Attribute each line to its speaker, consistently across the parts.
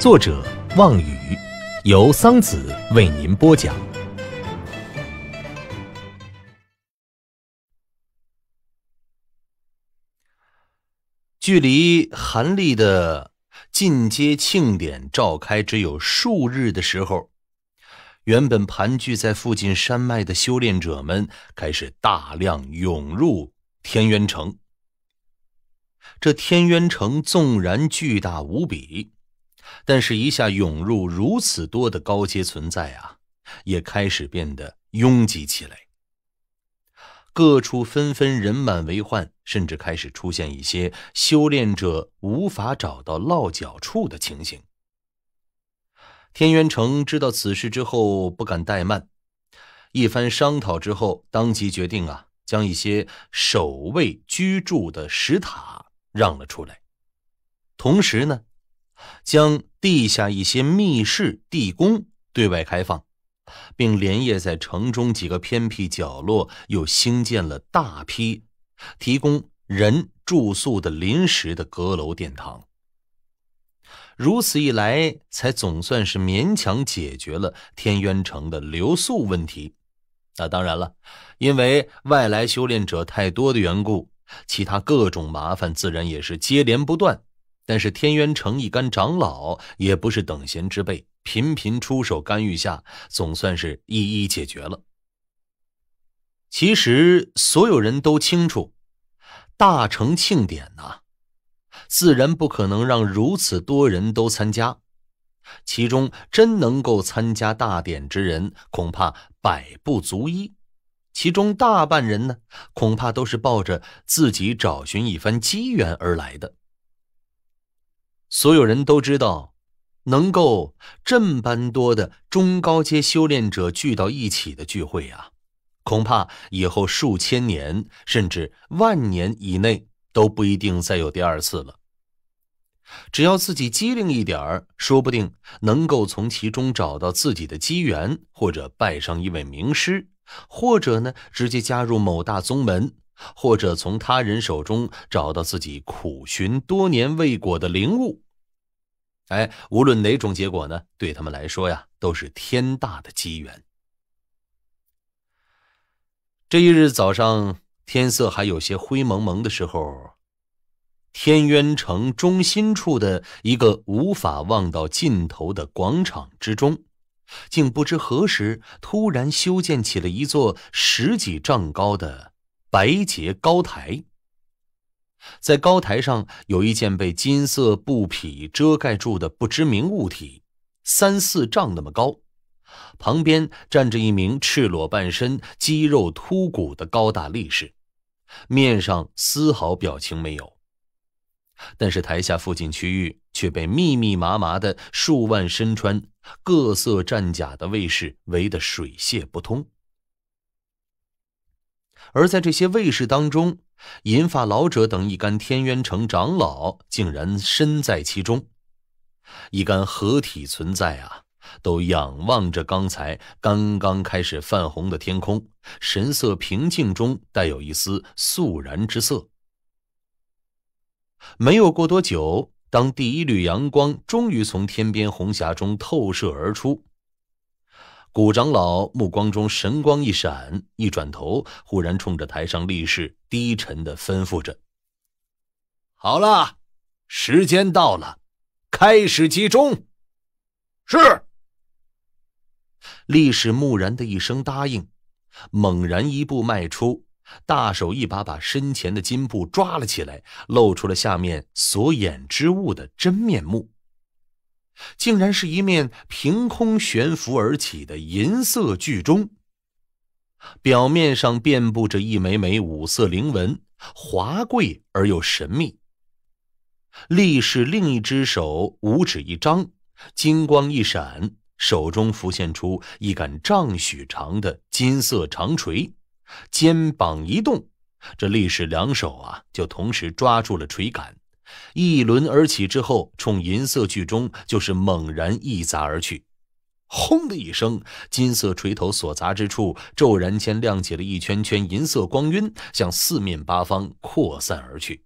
Speaker 1: 作者望雨，由桑子为您播讲。距离韩立的进阶庆典召开只有数日的时候，原本盘踞在附近山脉的修炼者们开始大量涌入天渊城。这天渊城纵然巨大无比。但是，一下涌入如此多的高阶存在啊，也开始变得拥挤起来。各处纷纷人满为患，甚至开始出现一些修炼者无法找到落脚处的情形。天元城知道此事之后，不敢怠慢，一番商讨之后，当即决定啊，将一些守卫居住的石塔让了出来，同时呢。将地下一些密室、地宫对外开放，并连夜在城中几个偏僻角落又兴建了大批提供人住宿的临时的阁楼、殿堂。如此一来，才总算是勉强解决了天渊城的留宿问题。那当然了，因为外来修炼者太多的缘故，其他各种麻烦自然也是接连不断。但是天渊城一干长老也不是等闲之辈，频频出手干预下，总算是一一解决了。其实所有人都清楚，大成庆典呐，自然不可能让如此多人都参加。其中真能够参加大典之人，恐怕百不足一。其中大半人呢，恐怕都是抱着自己找寻一番机缘而来的。所有人都知道，能够这般多的中高阶修炼者聚到一起的聚会啊，恐怕以后数千年甚至万年以内都不一定再有第二次了。只要自己机灵一点说不定能够从其中找到自己的机缘，或者拜上一位名师，或者呢直接加入某大宗门，或者从他人手中找到自己苦寻多年未果的灵物。哎，无论哪种结果呢，对他们来说呀，都是天大的机缘。这一日早上，天色还有些灰蒙蒙的时候，天渊城中心处的一个无法望到尽头的广场之中，竟不知何时突然修建起了一座十几丈高的白洁高台。在高台上有一件被金色布匹遮盖住的不知名物体，三四丈那么高。旁边站着一名赤裸半身、肌肉突骨的高大力士，面上丝毫表情没有。但是台下附近区域却被密密麻麻的数万身穿各色战甲的卫士围得水泄不通。而在这些卫士当中，银发老者等一干天渊城长老竟然身在其中，一干合体存在啊，都仰望着刚才刚刚开始泛红的天空，神色平静中带有一丝肃然之色。没有过多久，当第一缕阳光终于从天边红霞中透射而出。古长老目光中神光一闪，一转头，忽然冲着台上力士低沉的吩咐着：“好了，时间到了，开始集中。”是。力士木然的一声答应，猛然一步迈出，大手一把把身前的金布抓了起来，露出了下面所掩之物的真面目。竟然是一面凭空悬浮而起的银色巨钟，表面上遍布着一枚枚五色灵纹，华贵而又神秘。力士另一只手五指一张，金光一闪，手中浮现出一杆丈许长的金色长锤，肩膀一动，这力士两手啊就同时抓住了锤杆。一轮而起之后，冲银色巨钟就是猛然一砸而去，轰的一声，金色锤头所砸之处，骤然间亮起了一圈圈银色光晕，向四面八方扩散而去。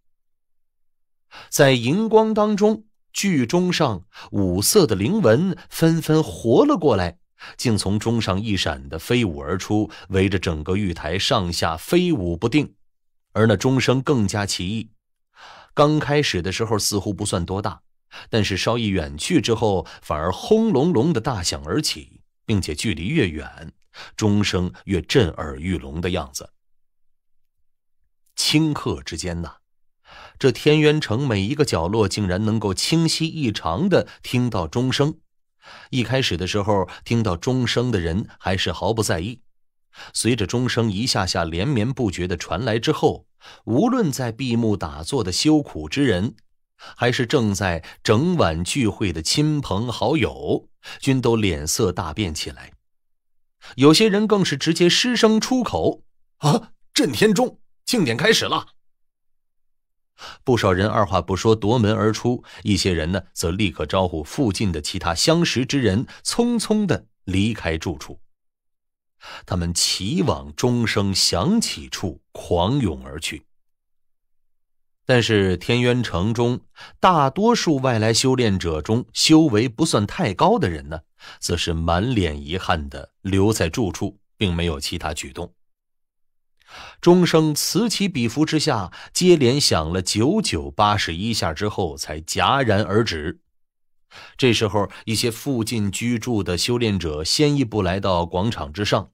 Speaker 1: 在银光当中，巨钟上五色的灵纹纷纷活了过来，竟从钟上一闪的飞舞而出，围着整个玉台上下飞舞不定，而那钟声更加奇异。刚开始的时候似乎不算多大，但是稍一远去之后，反而轰隆隆的大响而起，并且距离越远，钟声越震耳欲聋的样子。顷刻之间呐，这天渊城每一个角落竟然能够清晰异常的听到钟声。一开始的时候，听到钟声的人还是毫不在意。随着钟声一下下连绵不绝的传来之后，无论在闭目打坐的修苦之人，还是正在整晚聚会的亲朋好友，均都脸色大变起来。有些人更是直接失声出口：“啊！震天钟，庆典开始了！”不少人二话不说夺门而出，一些人呢，则立刻招呼附近的其他相识之人，匆匆的离开住处。他们齐往钟声响起处狂涌而去，但是天渊城中大多数外来修炼者中修为不算太高的人呢，则是满脸遗憾的留在住处，并没有其他举动。钟声此起彼伏之下，接连响了九九八十一下之后，才戛然而止。这时候，一些附近居住的修炼者先一步来到广场之上，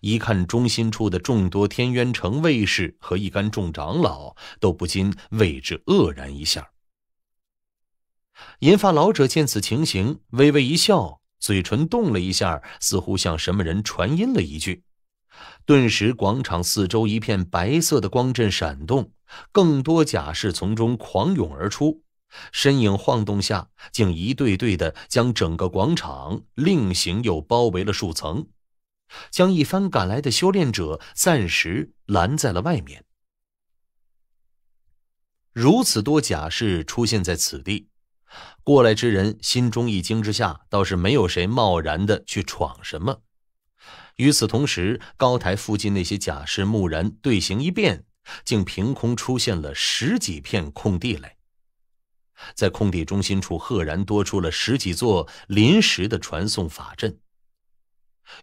Speaker 1: 一看中心处的众多天渊城卫士和一干众长老，都不禁为之愕然一下。银发老者见此情形，微微一笑，嘴唇动了一下，似乎向什么人传音了一句。顿时，广场四周一片白色的光阵闪动，更多甲士从中狂涌而出。身影晃动下，竟一队队的将整个广场另行又包围了数层，将一番赶来的修炼者暂时拦在了外面。如此多甲士出现在此地，过来之人心中一惊之下，倒是没有谁贸然的去闯什么。与此同时，高台附近那些甲士蓦然队形一变，竟凭空出现了十几片空地来。在空地中心处，赫然多出了十几座临时的传送法阵。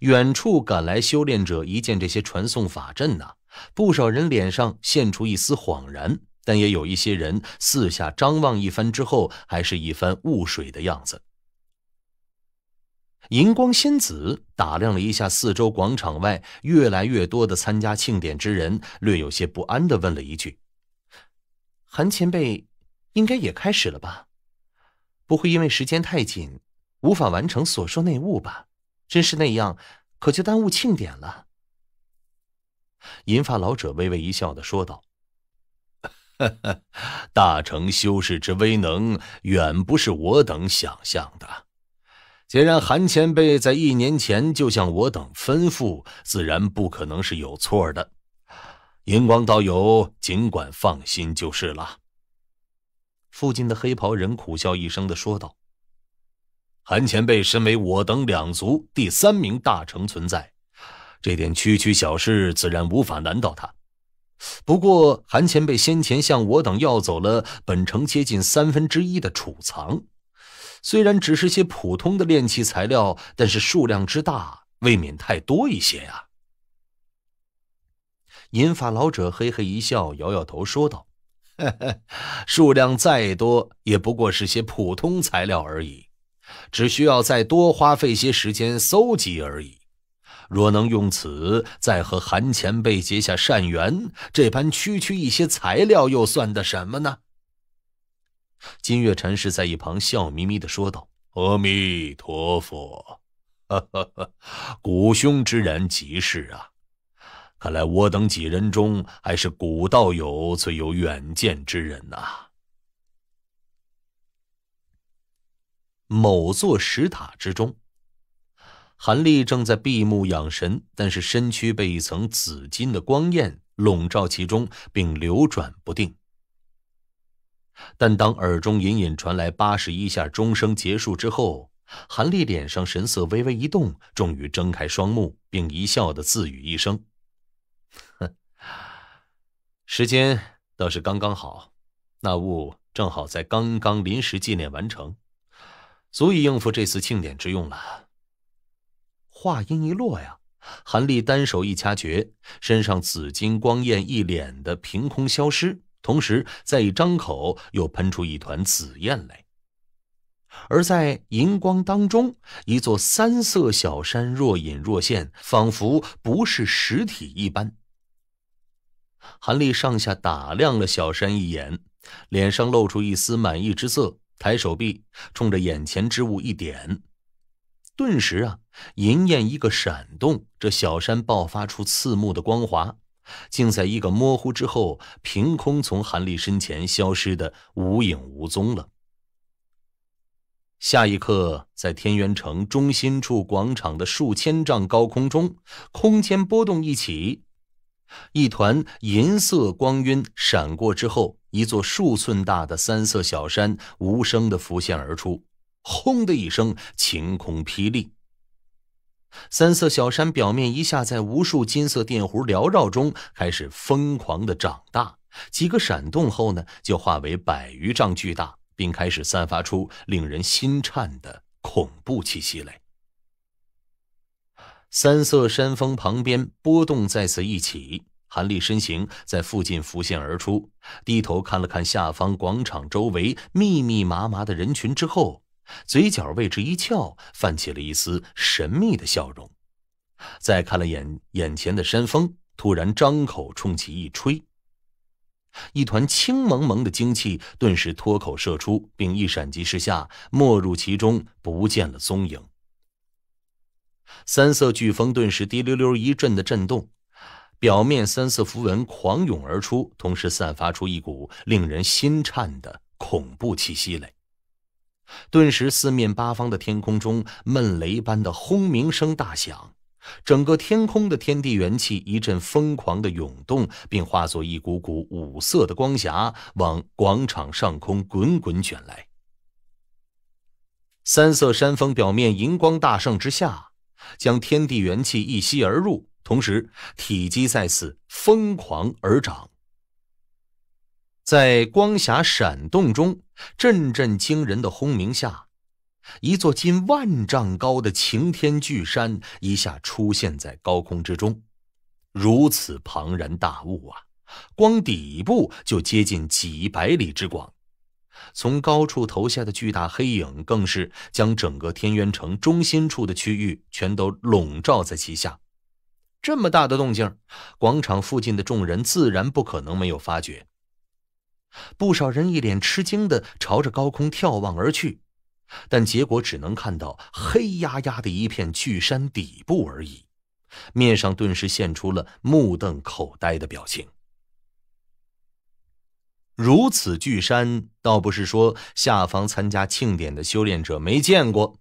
Speaker 1: 远处赶来修炼者一见这些传送法阵呐，不少人脸上现出一丝恍然，但也有一些人四下张望一番之后，还是一番雾水的样子。银光仙子打量了一下四周广场外越来越多的参加庆典之人，略有些不安的问了一句：“韩前辈。”应该也开始了吧？不会因为时间太紧，无法完成所说内务吧？真是那样，可就耽误庆典了。银发老者微微一笑的说道：“哈哈，大成修士之威能，远不是我等想象的。既然韩前辈在一年前就向我等吩咐，自然不可能是有错的。银光道友，尽管放心就是了。”附近的黑袍人苦笑一声的说道：“韩前辈身为我等两族第三名大成存在，这点区区小事自然无法难倒他。不过，韩前辈先前向我等要走了本城接近三分之一的储藏，虽然只是些普通的炼器材料，但是数量之大，未免太多一些呀。”银发老者嘿嘿一笑，摇摇头说道。呵呵，数量再多也不过是些普通材料而已，只需要再多花费些时间搜集而已。若能用此再和韩前辈结下善缘，这般区区一些材料又算得什么呢？金月禅师在一旁笑眯眯地说道：“阿弥陀佛，哈哈，古兄之人极是啊。”看来我等几人中，还是古道友最有远见之人呐。某座石塔之中，韩立正在闭目养神，但是身躯被一层紫金的光焰笼罩其中，并流转不定。但当耳中隐隐传来八十一下钟声结束之后，韩立脸上神色微微一动，终于睁开双目，并一笑的自语一声。时间倒是刚刚好，那物正好在刚刚临时纪念完成，足以应付这次庆典之用了。话音一落呀，韩立单手一掐诀，身上紫金光焰一脸的凭空消失，同时再一张口，又喷出一团紫焰来。而在银光当中，一座三色小山若隐若现，仿佛不是实体一般。韩立上下打量了小山一眼，脸上露出一丝满意之色，抬手臂冲着眼前之物一点，顿时啊，银焰一个闪动，这小山爆发出刺目的光华，竟在一个模糊之后，凭空从韩立身前消失的无影无踪了。下一刻，在天元城中心处广场的数千丈高空中，空间波动一起。一团银色光晕闪过之后，一座数寸大的三色小山无声的浮现而出。轰的一声，晴空霹雳。三色小山表面一下在无数金色电弧缭绕中开始疯狂的长大，几个闪动后呢，就化为百余丈巨大，并开始散发出令人心颤的恐怖气息来。三色山峰旁边波动再次一起，韩立身形在附近浮现而出，低头看了看下方广场周围密密麻麻的人群之后，嘴角位置一翘，泛起了一丝神秘的笑容。再看了眼眼前的山峰，突然张口冲其一吹，一团青蒙蒙的精气顿时脱口射出，并一闪即逝下没入其中，不见了踪影。三色飓风顿时滴溜溜一阵的震动，表面三色符文狂涌而出，同时散发出一股令人心颤的恐怖气息来。顿时，四面八方的天空中闷雷般的轰鸣声大响，整个天空的天地元气一阵疯狂的涌动，并化作一股股五色的光霞往广场上空滚滚卷来。三色山峰表面银光大盛之下。将天地元气一吸而入，同时体积在此疯狂而长。在光霞闪动中，阵阵惊人的轰鸣下，一座近万丈高的擎天巨山一下出现在高空之中。如此庞然大物啊，光底部就接近几百里之广。从高处投下的巨大黑影，更是将整个天元城中心处的区域全都笼罩在其下。这么大的动静，广场附近的众人自然不可能没有发觉。不少人一脸吃惊的朝着高空眺望而去，但结果只能看到黑压压的一片巨山底部而已，面上顿时现出了目瞪口呆的表情。如此巨山，倒不是说下方参加庆典的修炼者没见过，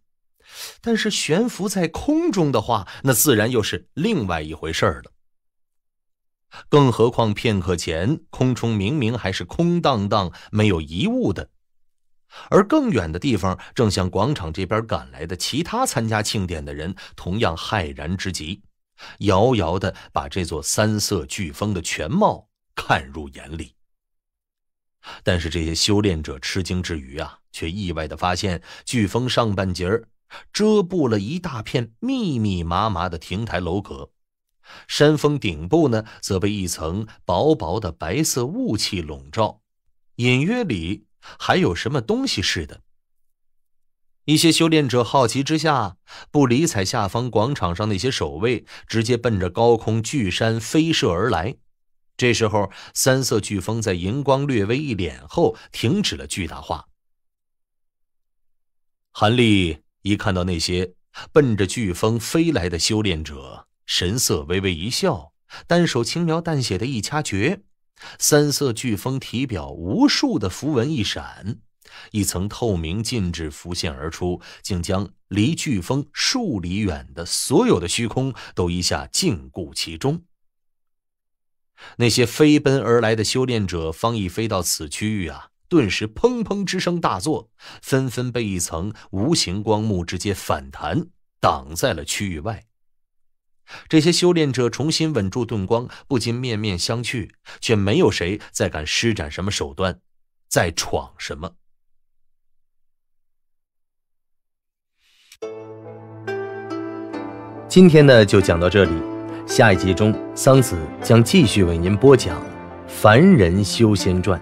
Speaker 1: 但是悬浮在空中的话，那自然又是另外一回事了。更何况片刻前空中明明还是空荡荡、没有一物的，而更远的地方，正向广场这边赶来的其他参加庆典的人，同样骇然之极，遥遥地把这座三色巨峰的全貌看入眼里。但是这些修炼者吃惊之余啊，却意外的发现，飓风上半截儿遮布了一大片密密麻麻的亭台楼阁，山峰顶部呢，则被一层薄薄的白色雾气笼罩，隐约里还有什么东西似的。一些修炼者好奇之下，不理睬下方广场上那些守卫，直接奔着高空巨山飞射而来。这时候，三色飓风在荧光略微一敛后，停止了巨大化。韩立一看到那些奔着飓风飞来的修炼者，神色微微一笑，单手轻描淡写的一掐诀，三色飓风体表无数的符文一闪，一层透明禁制浮现而出，竟将离飓风数里远的所有的虚空都一下禁锢其中。那些飞奔而来的修炼者，方一飞到此区域啊，顿时砰砰之声大作，纷纷被一层无形光幕直接反弹，挡在了区域外。这些修炼者重新稳住盾光，不禁面面相觑，却没有谁再敢施展什么手段，再闯什么。今天呢，就讲到这里。下一集中，桑梓将继续为您播讲《凡人修仙传》。